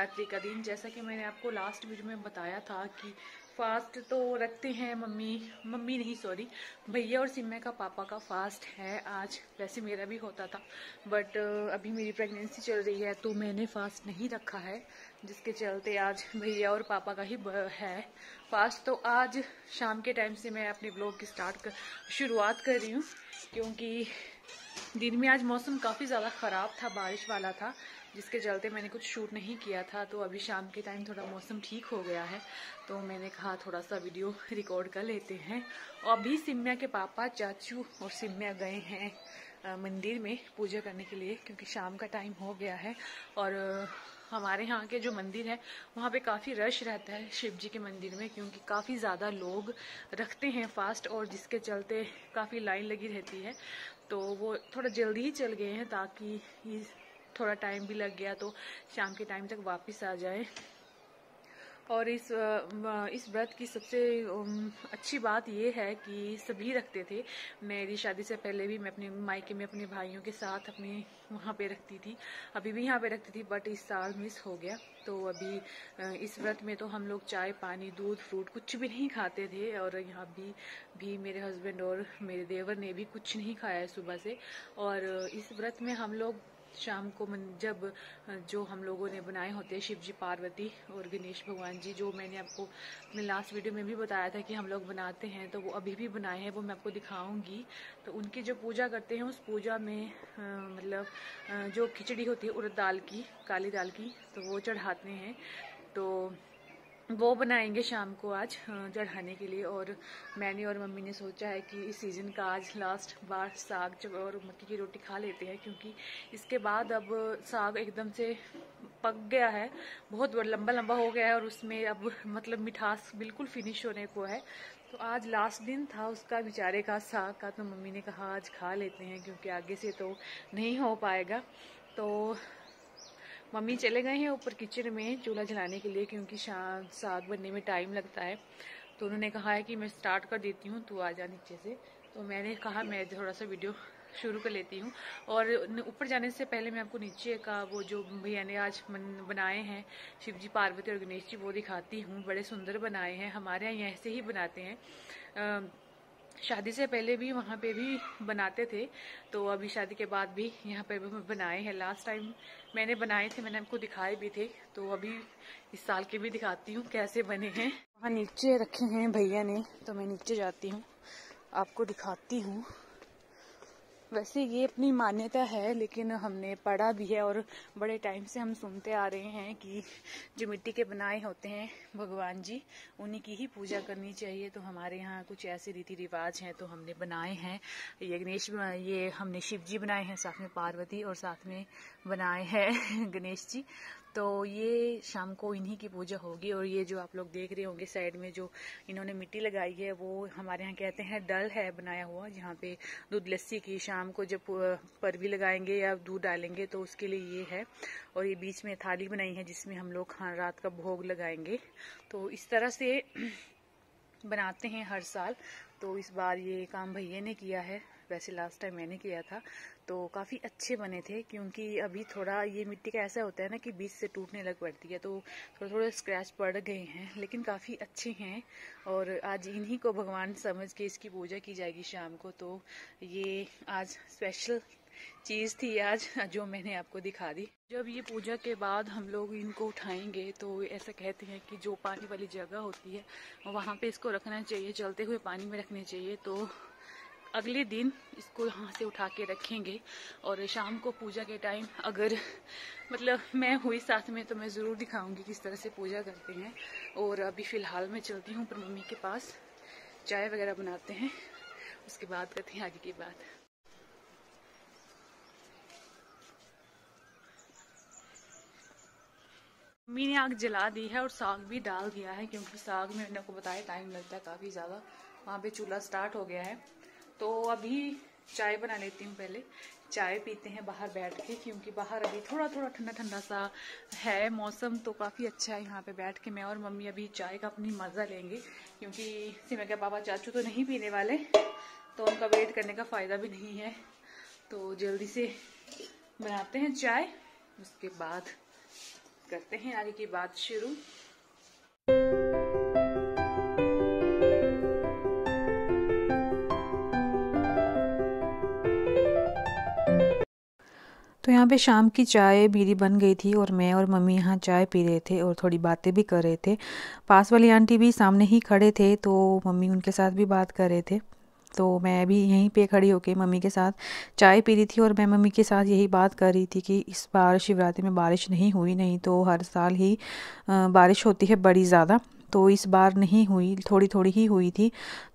नवरात्रि का दिन जैसा कि मैंने आपको लास्ट वीडियो में बताया था कि फास्ट तो रखते हैं मम्मी मम्मी नहीं सॉरी भैया और सिम्मे का पापा का फास्ट है आज वैसे मेरा भी होता था बट अभी मेरी प्रेगनेंसी चल रही है तो मैंने फास्ट नहीं रखा है जिसके चलते आज भैया और पापा का ही है फास्ट तो आज शाम के टाइम से मैं अपने ब्लॉग की स्टार्ट कर शुरुआत कर रही हूँ क्योंकि दिन में आज मौसम काफ़ी ज़्यादा ख़राब था बारिश वाला था जिसके चलते मैंने कुछ शूट नहीं किया था तो अभी शाम के टाइम थोड़ा मौसम ठीक हो गया है तो मैंने कहा थोड़ा सा वीडियो रिकॉर्ड कर लेते हैं और अभी सिम्या के पापा चाचू और सिम्या गए हैं मंदिर में पूजा करने के लिए क्योंकि शाम का टाइम हो गया है और हमारे यहाँ के जो मंदिर है वहाँ पे काफ़ी रश रहता है शिव जी के मंदिर में क्योंकि काफ़ी ज़्यादा लोग रखते हैं फास्ट और जिसके चलते काफ़ी लाइन लगी रहती है तो वो थोड़ा जल्दी ही चल गए हैं ताकि थोड़ा टाइम भी लग गया तो शाम के टाइम तक वापस आ जाए और इस इस व्रत की सबसे अच्छी बात ये है कि सभी रखते थे मेरी शादी से पहले भी मैं अपने मायके में अपने भाइयों के साथ अपने वहाँ पे रखती थी अभी भी यहाँ पे रखती थी बट इस साल मिस हो गया तो अभी इस व्रत में तो हम लोग चाय पानी दूध फ्रूट कुछ भी नहीं खाते थे और यहाँ भी भी मेरे हस्बैंड और मेरे देवर ने भी कुछ नहीं खाया है सुबह से और इस व्रत में हम लोग शाम को मन जब जो हम लोगों ने बनाए होते हैं शिव जी पार्वती और गणेश भगवान जी जो मैंने आपको अपने लास्ट वीडियो में भी बताया था कि हम लोग बनाते हैं तो वो अभी भी बनाए हैं वो मैं आपको दिखाऊंगी तो उनकी जो पूजा करते हैं उस पूजा में आ, मतलब आ, जो खिचड़ी होती है उड़द दाल की काली दाल की तो वो चढ़ाते हैं तो वो बनाएंगे शाम को आज चढ़ाने के लिए और मैंने और मम्मी ने सोचा है कि इस सीज़न का आज लास्ट बार साग और मक्की की रोटी खा लेते हैं क्योंकि इसके बाद अब साग एकदम से पक गया है बहुत लंबा लंबा हो गया है और उसमें अब मतलब मिठास बिल्कुल फिनिश होने को है तो आज लास्ट दिन था उसका बेचारे का साग का तो मम्मी ने कहा आज खा लेते हैं क्योंकि आगे से तो नहीं हो पाएगा तो मम्मी चले गए हैं ऊपर किचन में चूल्हा जलाने के लिए क्योंकि शाम साग बनने में टाइम लगता है तो उन्होंने कहा है कि मैं स्टार्ट कर देती हूँ तो आ जा नीचे से तो मैंने कहा मैं थोड़ा सा वीडियो शुरू कर लेती हूँ और ऊपर जाने से पहले मैं आपको नीचे का वो जो भैया ने आज बनाए हैं शिव जी पार्वती और गणेश जी वो दिखाती हूँ बड़े सुंदर बनाए हैं हमारे यहाँ ऐसे ही बनाते हैं आ, शादी से पहले भी वहाँ पे भी बनाते थे तो अभी शादी के बाद भी यहाँ पे भी बनाए हैं लास्ट टाइम मैंने बनाए थे मैंने आपको दिखाए भी थे तो अभी इस साल के भी दिखाती हूँ कैसे बने हैं वहाँ नीचे रखे हैं भैया ने तो मैं नीचे जाती हूँ आपको दिखाती हूँ वैसे ये अपनी मान्यता है लेकिन हमने पढ़ा भी है और बड़े टाइम से हम सुनते आ रहे हैं कि जो मिट्टी के बनाए होते हैं भगवान जी उन्हीं की ही पूजा करनी चाहिए तो हमारे यहाँ कुछ ऐसे रीति रिवाज हैं तो हमने बनाए हैं ये गणेश ये हमने शिव जी बनाए हैं साथ में पार्वती और साथ में बनाए हैं गणेश जी तो ये शाम को इन्हीं की पूजा होगी और ये जो आप लोग देख रहे होंगे साइड में जो इन्होंने मिट्टी लगाई है वो हमारे यहाँ कहते हैं डल है बनाया हुआ जहाँ पे दूध लस्सी की शाम को जब परवी लगाएंगे या दूध डालेंगे तो उसके लिए ये है और ये बीच में थाली बनाई है जिसमें हम लोग खान हाँ, रात का भोग लगाएंगे तो इस तरह से बनाते हैं हर साल तो इस बार ये काम भैया ने किया है वैसे लास्ट टाइम मैंने किया था तो काफ़ी अच्छे बने थे क्योंकि अभी थोड़ा ये मिट्टी का ऐसा होता है ना कि बीच से टूटने लग पड़ती है तो थोड़े थोड़े स्क्रैच पड़ गए हैं लेकिन काफ़ी अच्छे हैं और आज इन्हीं को भगवान समझ के इसकी पूजा की जाएगी शाम को तो ये आज स्पेशल चीज़ थी आज जो मैंने आपको दिखा दी जब ये पूजा के बाद हम लोग इनको उठाएंगे तो ऐसा कहते हैं कि जो पानी वाली जगह होती है वहाँ पे इसको रखना चाहिए चलते हुए पानी में रखने चाहिए तो अगले दिन इसको यहाँ से उठा के रखेंगे और शाम को पूजा के टाइम अगर मतलब मैं हुई साथ में तो मैं ज़रूर दिखाऊंगी किस तरह से पूजा करते हैं और अभी फ़िलहाल मैं चलती हूँ पर मम्मी के पास चाय वगैरह बनाते हैं उसके बाद करते हैं आगे की बात मम्मी ने आग जला दी है और साग भी डाल दिया है क्योंकि साग में मैंने आपको बताया टाइम लगता है काफ़ी ज़्यादा वहाँ पे चूल्हा स्टार्ट हो गया है तो अभी चाय बना लेती हूँ पहले चाय पीते हैं बाहर बैठ के क्योंकि बाहर अभी थोड़ा थोड़ा ठंडा ठंडा सा है मौसम तो काफ़ी अच्छा है यहाँ पे बैठ के मैं और मम्मी अभी चाय का अपनी मज़ा लेंगे क्योंकि सिमा के पापा चाचू तो नहीं पीने वाले तो उनका वेट करने का फ़ायदा भी नहीं है तो जल्दी से बनाते हैं चाय उसके बाद करते हैं आगे की बात शुरू तो यहाँ पे शाम की चाय मेरी बन गई थी और मैं और मम्मी यहाँ चाय पी रहे थे और थोड़ी बातें भी कर रहे थे पास वाली आंटी भी सामने ही खड़े थे तो मम्मी उनके साथ भी बात कर रहे थे तो मैं भी यहीं पे खड़ी होके मम्मी के साथ चाय पी रही थी और मैं मम्मी के साथ यही बात कर रही थी कि इस बार शिवरात्रि में बारिश नहीं हुई नहीं तो हर साल ही बारिश होती है बड़ी ज़्यादा तो इस बार नहीं हुई थोड़ी थोड़ी ही हुई थी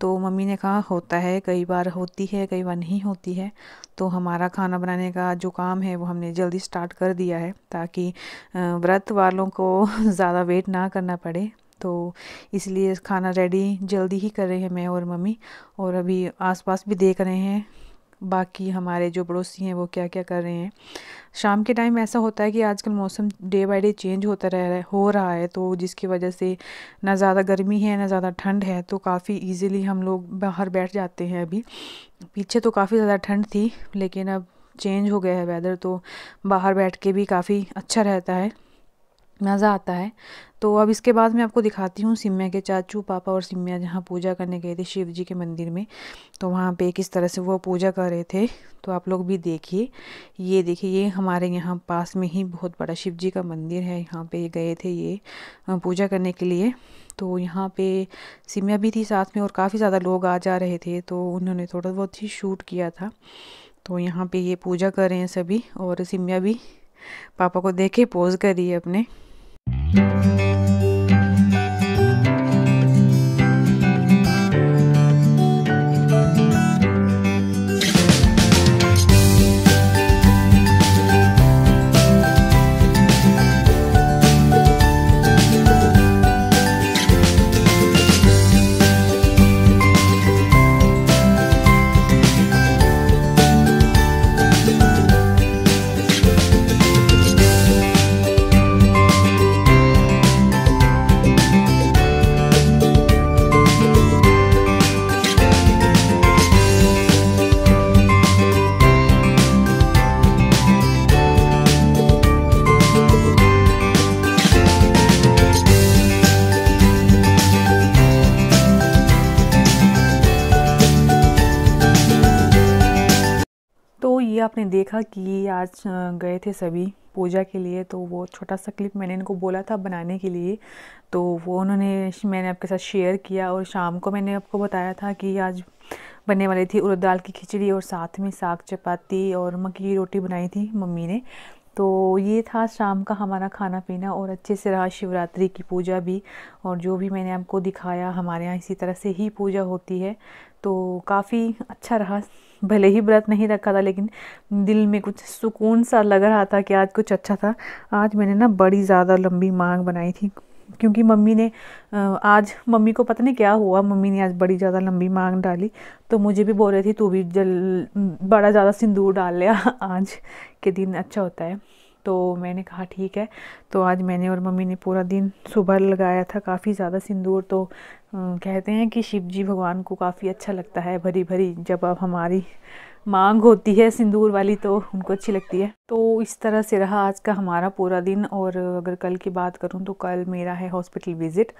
तो मम्मी ने कहा होता है कई बार होती है कई बार नहीं होती है तो हमारा खाना बनाने का जो काम है वो हमने जल्दी स्टार्ट कर दिया है ताकि व्रत वालों को ज़्यादा वेट ना करना पड़े तो इसलिए खाना रेडी जल्दी ही कर रहे हैं मैं और मम्मी और अभी आसपास भी देख रहे हैं बाकी हमारे जो पड़ोसी हैं वो क्या क्या कर रहे हैं शाम के टाइम ऐसा होता है कि आजकल मौसम डे बाय डे चेंज होता रह रहा है हो रहा है तो जिसकी वजह से ना ज़्यादा गर्मी है ना ज़्यादा ठंड है तो काफ़ी ईजीली हम लोग बाहर बैठ जाते हैं अभी पीछे तो काफ़ी ज़्यादा ठंड थी लेकिन अब चेंज हो गया है वेदर तो बाहर बैठ के भी काफ़ी अच्छा रहता है मज़ा आता है तो अब इसके बाद मैं आपको दिखाती हूँ सिम्या के चाचू पापा और सिम्या जहाँ पूजा करने गए थे शिव जी के मंदिर में तो वहाँ पे किस तरह से वो पूजा कर रहे थे तो आप लोग भी देखिए ये देखिए ये हमारे यहाँ पास में ही बहुत बड़ा शिव जी का मंदिर है यहाँ पे गए थे ये पूजा करने के लिए तो यहाँ पे सिम्या भी थी साथ में और काफ़ी ज़्यादा लोग आ जा रहे थे तो उन्होंने थोड़ा बहुत ही शूट किया था तो यहाँ पर ये पूजा कर रहे हैं सभी और सिम्या भी पापा को देखे पोज करिए अपने Thank you. आपने देखा कि आज गए थे सभी पूजा के लिए तो वो छोटा सा क्लिप मैंने इनको बोला था बनाने के लिए तो वो उन्होंने मैंने आपके साथ शेयर किया और शाम को मैंने आपको बताया था कि आज बनने वाली थी उड़द दाल की खिचड़ी और साथ में साग चपाती और मक्की की रोटी बनाई थी मम्मी ने तो ये था शाम का हमारा खाना पीना और अच्छे से रहा शिवरात्रि की पूजा भी और जो भी मैंने आपको दिखाया हमारे यहाँ इसी तरह से ही पूजा होती है तो काफ़ी अच्छा रहा भले ही व्रत नहीं रखा था लेकिन दिल में कुछ सुकून सा लग रहा था कि आज कुछ अच्छा था आज मैंने ना बड़ी ज़्यादा लंबी मांग बनाई थी क्योंकि मम्मी ने आज मम्मी को पता नहीं क्या हुआ मम्मी ने आज बड़ी ज़्यादा लंबी मांग डाली तो मुझे भी बोल रही थी तू भी जल बड़ा ज़्यादा सिंदूर डाल लिया आज के दिन अच्छा होता है तो मैंने कहा ठीक है तो आज मैंने और मम्मी ने पूरा दिन सुबह लगाया था काफ़ी ज़्यादा सिंदूर तो हम्म, कहते हैं कि शिव जी भगवान को काफ़ी अच्छा लगता है भरी भरी जब अब हमारी मांग होती है सिंदूर वाली तो उनको अच्छी लगती है तो इस तरह से रहा आज का हमारा पूरा दिन और अगर कल की बात करूं तो कल मेरा है हॉस्पिटल विज़िट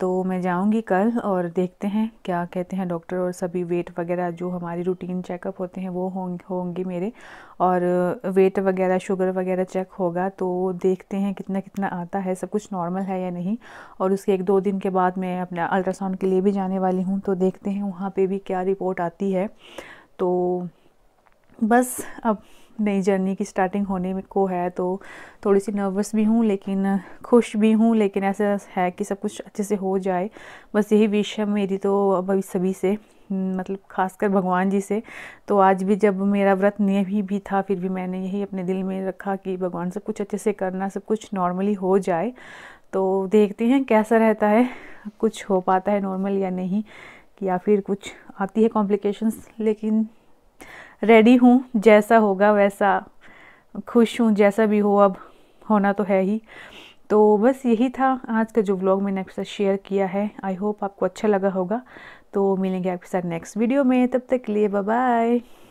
तो मैं जाऊंगी कल और देखते हैं क्या कहते हैं डॉक्टर और सभी वेट वगैरह जो हमारी रूटीन चेकअप होते हैं वो होंगे होंगे मेरे और वेट वगैरह शुगर वगैरह चेक होगा तो देखते हैं कितना कितना आता है सब कुछ नॉर्मल है या नहीं और उसके एक दो दिन के बाद मैं अपना अल्ट्रासाउंड के लिए भी जाने वाली हूँ तो देखते हैं वहाँ पे भी क्या रिपोर्ट आती है तो बस अब नई जर्नी की स्टार्टिंग होने को है तो थोड़ी सी नर्वस भी हूँ लेकिन खुश भी हूँ लेकिन ऐसा है कि सब कुछ अच्छे से हो जाए बस यही विश है मेरी तो अब सभी से मतलब खासकर भगवान जी से तो आज भी जब मेरा व्रत नहीं भी था फिर भी मैंने यही अपने दिल में रखा कि भगवान सब कुछ अच्छे से करना सब कुछ नॉर्मली हो जाए तो देखते हैं कैसा रहता है कुछ हो पाता है नॉर्मल या नहीं या फिर कुछ आती है कॉम्प्लिकेशंस लेकिन रेडी हूँ जैसा होगा वैसा खुश हूँ जैसा भी हो अब होना तो है ही तो बस यही था आज का जो व्लॉग मैंने आपके साथ शेयर किया है आई होप आपको अच्छा लगा होगा तो मिलेंगे आपके साथ नेक्स्ट वीडियो में तब तक के लिए बाय